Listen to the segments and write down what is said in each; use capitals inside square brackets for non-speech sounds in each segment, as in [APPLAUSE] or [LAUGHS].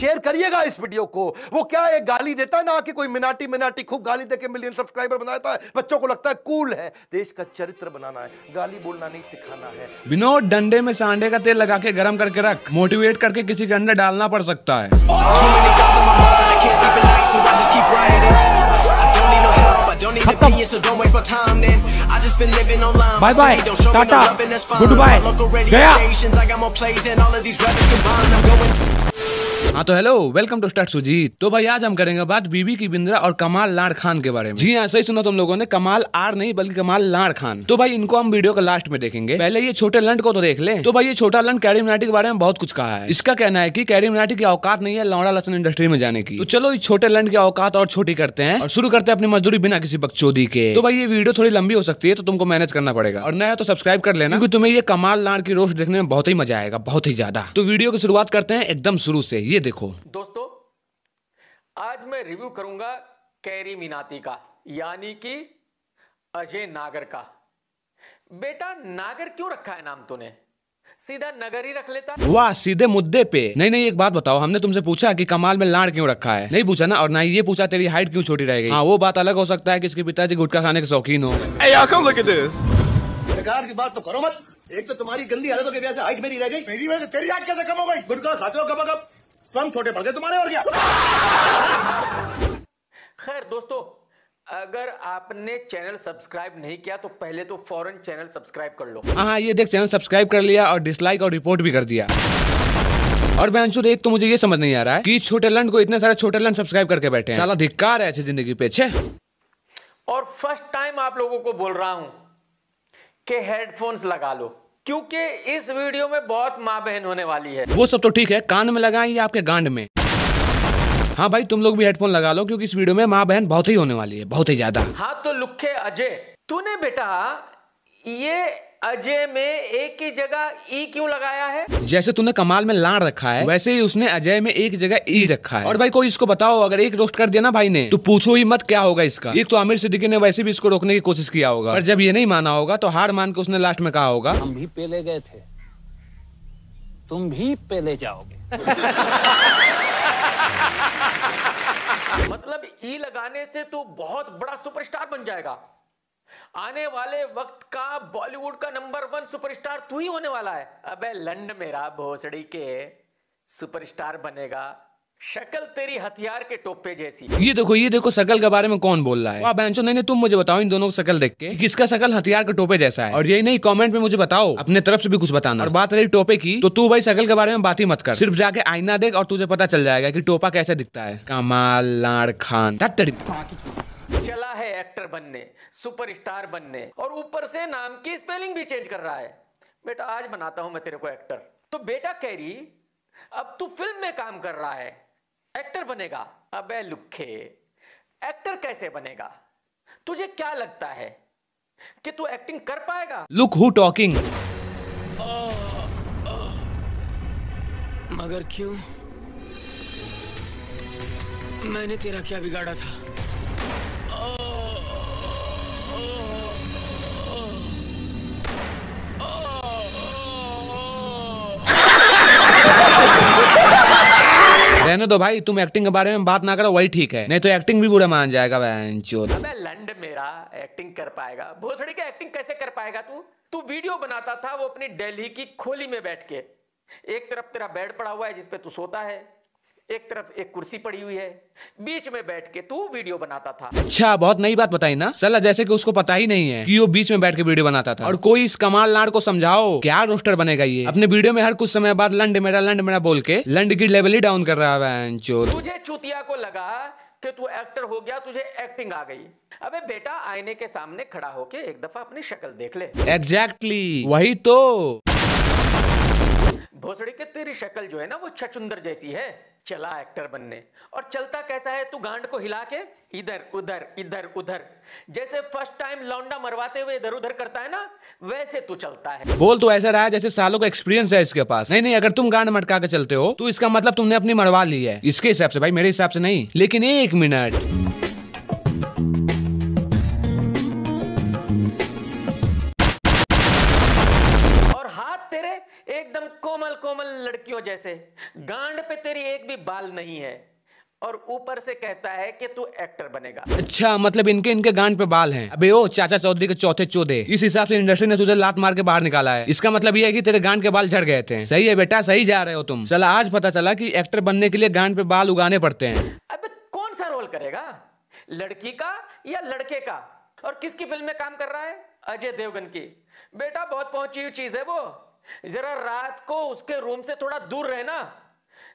share करिएगा इस video को वो क्या एक गाली देता है ना कि कोई मिनाटी मिनाटी खूब गाली देके मिलियन सब्सक्राइबर बनाता है बच्चों को लगता है कूल है देश का चरित्र बनाना है गाली बोलना नहीं सिखाना है विनोद डंडे में सांडे का तेल लगा के गर्म करके रख मोटिवेट करके किसी के अंदर डालना पड़ सकता है bye bye tata good bye गया हाँ तो hello welcome to start Sujit तो भाई आज हम करेंगे बात बीबी की बिंद्रा और कमाल लाड़ खान के बारे में जी हाँ सही सुना तुम लोगों ने कमाल आर नहीं बल्कि कमाल लाड़ खान तो भाई इनको हम वीडियो का लास्ट में देखेंगे पहले ये छोटे लंड को तो देख ले तो भाई ये छोटा लंड कैरी मिनाटी के बारे में बहुत कुछ कहा है इसका कहना है की कैरी मिनाटी की औकात नहीं है लौड़ा लसन इंडस्ट्री में जाने की तो चलो इस छोटे लंड की औकात और छोटी करते हैं और शुरू करते हैं अपनी मजदूरी बिना किसी बकचोदी के तो भाई ये वीडियो थोड़ी लंबी हो सकती है तो तुमको मैनेज करना पड़ेगा और नया तो सब्सक्राइब कर लेना क्योंकि तुम्हें ये कमाल लाड़ की रोस्ट देखने में बहुत ही मजा आएगा बहुत ही ज्यादा तो वीडियो की शुरुआत करते हैं एकदम शुरू से ये देखो दोस्तों आज मैं रिव्यू करूंगा कैरी मिनाती का यानी कि अजय नागर का बेटा नागर क्यों रखा है नाम तूने सीधा नगर ही रख लेता वाह सीधे मुद्दे पे नहीं नहीं एक बात बताओ हमने तुमसे पूछा कि कमाल में लाड़ क्यों रखा है नहीं पूछा ना और ना ये पूछा तेरी हाइट क्यों छोटी रहेगी हाँ वो बात अलग हो सकता है कि इसके पिताजी गुटखा खाने के शौकीन हो बेकार की बात तो करो मत एक तो तुम्हारी गंदी हालतों के वजह से हाइट मेरी रह गई मेरी वजह से तेरी हाइट कैसे कम हो गई गुटखा खाते हो कब कब स्पर्म छोटे पड़ गए तुम्हारे और क्या खैर दोस्तों अगर आपने चैनल सब्सक्राइब नहीं किया तो पहले तो फॉरन चैनल सब्सक्राइब कर लो हाँ ये देख चैनल सब्सक्राइब कर लिया और डिसलाइक और रिपोर्ट भी कर दिया और मैं अंशुर एक तो मुझे ये समझ नहीं आ रहा है कि छोटे लंड को इतने सारे छोटे लंड सब्सक्राइब करके बैठे हैं साला धिक्कार है ऐसी जिंदगी पे छे और फर्स्ट टाइम आप लोगों को बोल रहा हूं कि हेडफोन्स लगा लो क्योंकि इस वीडियो में बहुत माँ बहन होने वाली है वो सब तो ठीक है कान में लगाए या आपके गांड में हाँ भाई तुम लोग भी हेडफोन लगा लो क्योंकि इस वीडियो में माँ बहन बहुत ही होने वाली है बहुत ही ज्यादा हाँ तो लुखे अजय तूने बेटा ये अजय में एक ही जगह ई क्यों लगाया है जैसे तूने कमाल में लाड़ रखा है वैसे ही उसने अजय में एक जगह ई रखा है और भाई कोई इसको बताओ अगर एक रोस्ट कर दिया ना भाई ने तो पूछो ही मत क्या होगा इसका एक तो आमिर सिद्दीकी ने वैसे भी इसको रोकने की कोशिश किया होगा पर जब ये नहीं माना होगा तो हार मान के उसने लास्ट में कहा होगा हम भी पेले गए थे तुम भी पेले जाओगे [LAUGHS] मतलब ई लगाने से तो बहुत बड़ा सुपरस्टार बन जाएगा आने वाले वक्त का बॉलीवुड का नंबर वन सुपरस्टार तू ही होने वाला है अबे लंड मेरा भोसड़ी के सुपरस्टार बनेगा शकल तेरी हथियार के टोपे जैसी ये देखो ये देखो शकल के बारे में कौन बोल रहा है नहीं नहीं तुम मुझे बताओ इन दोनों को शकल देख के किसका शकल हथियार के टोपे जैसा है और यही नहीं कमेंट में मुझे बताओ अपने तरफ से भी कुछ बताना और बात रही टोपे की तो तू भाई शकल के बारे में बात ही मत कर सिर्फ जाके आईना देख और तुझे पता चल जाएगा की टोपा कैसे दिखता है कमाल लाड़ खान चला है एक्टर बनने सुपरस्टार बनने और ऊपर से नाम की स्पेलिंग भी चेंज कर रहा है बेटा आज बनाता हूं मैं तेरे को एक्टर तो बेटा कैरी अब तू फिल्म में काम कर रहा है एक्टर बनेगा अबे लुखे एक्टर कैसे बनेगा तुझे क्या लगता है कि तू एक्टिंग कर पाएगा लुक हु टॉकिंग मगर क्यों मैंने तेरा क्या बिगाड़ा था रहने दो भाई तुम एक्टिंग के बारे में बात ना करो वही ठीक है नहीं तो एक्टिंग भी बुरा मान जाएगा लंड मेरा एक्टिंग कर पाएगा भोसड़ी का एक्टिंग कैसे कर पाएगा तू तू वीडियो बनाता था वो अपनी डेली की खोली में बैठ के एक तरफ तेरा बेड पड़ा हुआ है जिसपे तू सोता है एक तरफ एक कुर्सी पड़ी हुई है बीच में बैठ के तू वीडियो बनाता था अच्छा बहुत नई बात बताई ना सला जैसे कि उसको पता ही नहीं है कि वो बीच में बैठ के वीडियो बनाता था और कोई इस कमाल लाड को समझाओ क्या रोस्टर बनेगा ये अपने वीडियो में हर कुछ समय बाद लंड मेरा लंड मेरा बोल के लंड की लेवल ही डाउन कर रहा है तुझे चुतिया को लगा कि तू एक्टर हो गया तुझे एक्टिंग आ गई अबे बेटा आईने के सामने खड़ा होके एक दफा अपनी शक्ल देख ले एग्जैक्टली exactly, वही तो भोसड़ी के तेरी शक्ल जो है ना वो छचुंदर जैसी है चला एक्टर बनने और चलता कैसा है तू गांड को हिला के इधर उधर इधर उधर जैसे फर्स्ट टाइम लौंडा मरवाते हुए इधर उधर करता है ना वैसे तू चलता है बोल तो ऐसा रहा जैसे सालों का एक्सपीरियंस है इसके पास नहीं नहीं अगर तुम गांड मटका के चलते हो तो इसका मतलब तुमने अपनी मरवा ली है इसके हिसाब से भाई मेरे हिसाब से नहीं लेकिन एक मिनट बाल नहीं है और ऊपर से कहता है कि तू एक्टर बनेगा अच्छा मतलब इनके इनके गांड पे बाल हैं अबे ओ चाचा चौधरी के चौथे चौदे इस हिसाब से इंडस्ट्री ने तुझे लात मार के बाहर निकाला है इसका मतलब ये है कि तेरे गांड के बाल झड़ गए थे सही है बेटा सही जा रहे हो तुम चल आज पता चला कि एक्टर बनने के लिए गांड पे बाल उगाने पड़ते हैं अब कौन सा रोल करेगा लड़की का या लड़के का और किसकी फिल्म में काम कर रहा है अजय देवगन की बेटा बहुत पहुंची हुई चीज है वो जरा रात को उसके रूम से थोड़ा दूर रहना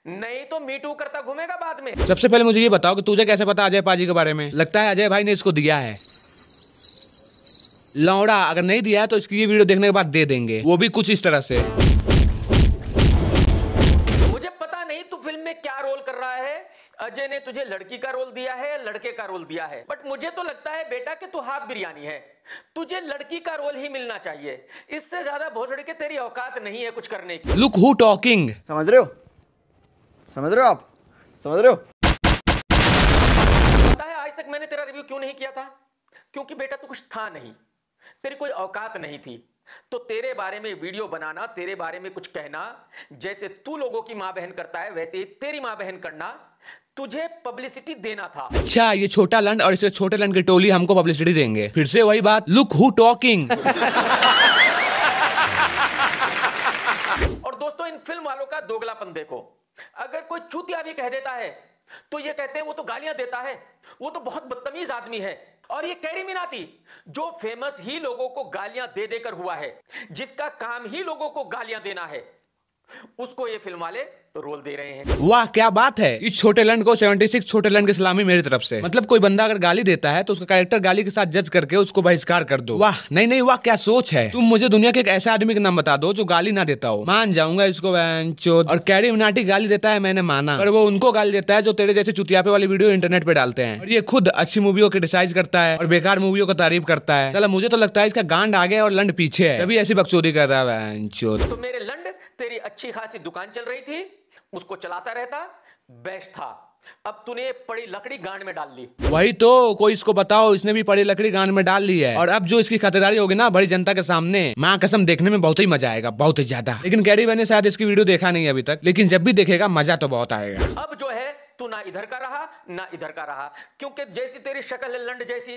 नहीं तो मीटू करता घूमेगा बाद में सबसे पहले मुझे ये बताओ कि तुझे कैसे पता अजय पाजी के बारे में लगता है अजय भाई ने इसको दिया है लौड़ा अगर नहीं दिया है तो इसकी ये वीडियो देखने के बाद दे देंगे वो भी कुछ इस तरह से मुझे पता नहीं तू फिल्म में क्या रोल कर रहा है अजय ने तुझे लड़की का रोल दिया है लड़के का रोल दिया है बट मुझे तो लगता है बेटा कि तू हाफ बिरयानी है तुझे लड़की का रोल ही मिलना चाहिए इससे ज्यादा भोसड़ी के तेरी औकात नहीं है कुछ करने की लुक हु टॉकिंग समझ रहे हो समझ रहे हो आप समझ रहे हो पता है आज तक मैंने तेरा रिव्यू क्यों नहीं किया था क्योंकि बेटा तू कुछ था नहीं तेरी कोई औकात नहीं थी तो तेरे बारे में वीडियो बनाना तेरे बारे में कुछ कहना जैसे तू लोगों की मां बहन करता है वैसे ही तेरी मां बहन करना तुझे पब्लिसिटी देना था अच्छा ये छोटा लंड और इसे छोटे लंड की टोली हमको पब्लिसिटी देंगे फिर से वही बात लुक हु टॉकिंग और दोस्तों इन फिल्म वालों का दोगलापन देखो अगर कोई चूतिया भी कह देता है तो ये कहते हैं वो तो गालियां देता है वो तो बहुत बदतमीज आदमी है और ये कैरी मिनाती जो फेमस ही लोगों को गालियां दे देकर हुआ है जिसका काम ही लोगों को गालियां देना है उसको ये फिल्म वाले रोल दे रहे हैं वाह क्या बात है इस छोटे लंड को 76 छोटे लंड के सलामी मेरी तरफ से मतलब कोई बंदा अगर गाली देता है तो उसका कैरेक्टर गाली के साथ जज करके उसको बहिष्कार कर दो वाह नहीं नहीं वाह क्या सोच है तुम मुझे दुनिया के एक ऐसे आदमी का नाम बता दो जो गाली ना देता हो मान जाऊंगा इसको और कैरी मिनाटी गाली देता है मैंने माना पर वो उनको गाली देता है जो तेरे जैसे चुतियापे वाली वीडियो इंटरनेट पे डालते हैं और ये खुद अच्छी मूवियों को क्रिटिसाइज करता है और बेकार मूवियों को तारीफ करता है चलो मुझे तो लगता है इसका गांड आगे और लंड पीछे है तभी ऐसी बकचोदी कर रहा है तो मेरे लंड तेरी अच्छी खासी दुकान चल रही थी उसको चलाता रहता बेस्ट था अब तूने पड़ी लकड़ी गांड में डाल ली वही तो कोई इसको बताओ इसने भी पड़ी लकड़ी गांड में डाल ली है और अब जो इसकी खतरदारी होगी ना बड़ी जनता के सामने मां कसम देखने में बहुत ही मजा आएगा बहुत ही ज्यादा लेकिन कैरी मैंने शायद इसकी वीडियो देखा नहीं अभी तक लेकिन जब भी देखेगा मजा तो बहुत आएगा अब जो है तू ना इधर का रहा ना इधर का रहा क्योंकि जैसी तेरी शक्ल है लंड जैसी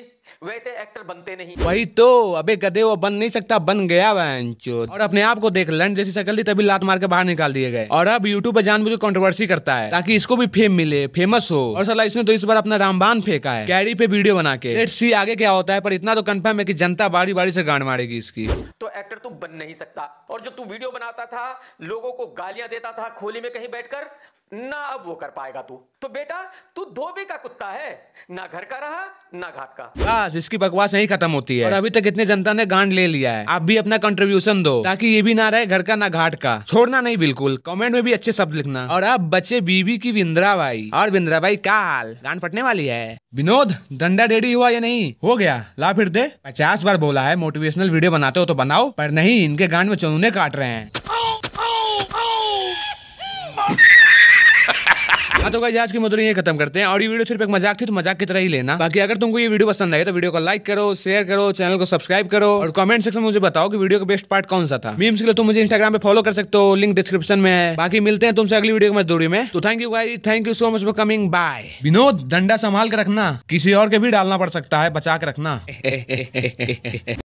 वैसे एक्टर बनते नहीं वही तो अबे गधे वो बन नहीं सकता बन गया और अपने आप को देख लंड जैसी शक्ल थी तभी लात मार के बाहर निकाल दिए गए और अब यूट्यूब पर जानबूझ कॉन्ट्रोवर्सी करता है ताकि इसको भी फेम मिले फेमस हो और सला इसने तो इस बार अपना रामबान फेंका है कैरी पे वीडियो बना के लेट सी आगे क्या होता है पर इतना तो कंफर्म है की जनता बारी बारी से गांड मारेगी इसकी तो एक्टर तू बन नहीं सकता और जो तू वीडियो बनाता था लोगों को गालियां देता था खोली में कहीं बैठकर ना अब वो कर पाएगा तू तो बेटा तू धोबी का कुत्ता है ना घर का रहा ना घाट का बस इसकी बकवास यही खत्म होती है और अभी तक इतने जनता ने गांड ले लिया है आप भी अपना कंट्रीब्यूशन दो ताकि ये भी ना रहे घर का ना घाट का छोड़ना नहीं बिल्कुल कमेंट में भी अच्छे शब्द लिखना और अब बच्चे बीवी की विंद्रा भाई और विंद्रा भाई हाल गांड फटने वाली है विनोद डंडा डेडी हुआ या नहीं हो गया ला फिर दे पचास बार बोला है मोटिवेशनल वीडियो बनाते हो तो बनाओ पर नहीं इनके गांड में चनूने काट रहे हैं हाँ तो आज की मधुरी ये खत्म करते हैं और ये वीडियो सिर्फ एक मजाक थी तो मजाक की तरह ही लेना बाकी अगर तुमको ये वीडियो पसंद आए तो वीडियो को लाइक करो शेयर करो चैनल को सब्सक्राइब करो और कमेंट सेक्शन में मुझे बताओ कि वीडियो का बेस्ट पार्ट कौन सा था मीम्स के लिए तुम मुझे इंस्टाग्राम पे फॉलो कर सकते हो लिंक डिस्क्रिप्शन में है बाकी मिलते हैं तुमसे अगली वीडियो मजदूरी में तो थैंक यू भाई thank you so much for coming bye Vinod डंडा संभाल के रखना किसी और के भी डालना पड़ सकता है बचा के रखना [LAUGHS]